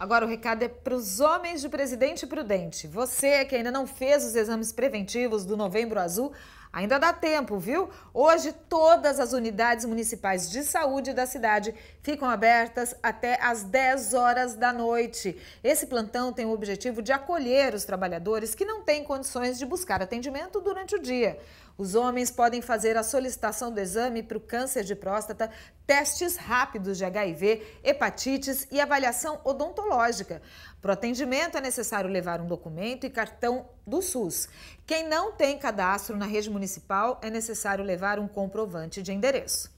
Agora o recado é para os homens de Presidente Prudente. Você que ainda não fez os exames preventivos do Novembro Azul, Ainda dá tempo, viu? Hoje, todas as unidades municipais de saúde da cidade ficam abertas até às 10 horas da noite. Esse plantão tem o objetivo de acolher os trabalhadores que não têm condições de buscar atendimento durante o dia. Os homens podem fazer a solicitação do exame para o câncer de próstata, testes rápidos de HIV, hepatites e avaliação odontológica. Para o atendimento é necessário levar um documento e cartão do SUS. Quem não tem cadastro na rede municipal é necessário levar um comprovante de endereço.